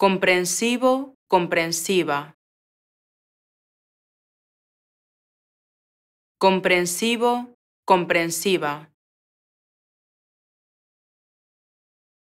comprensivo, comprensiva. Comprensivo, comprensiva.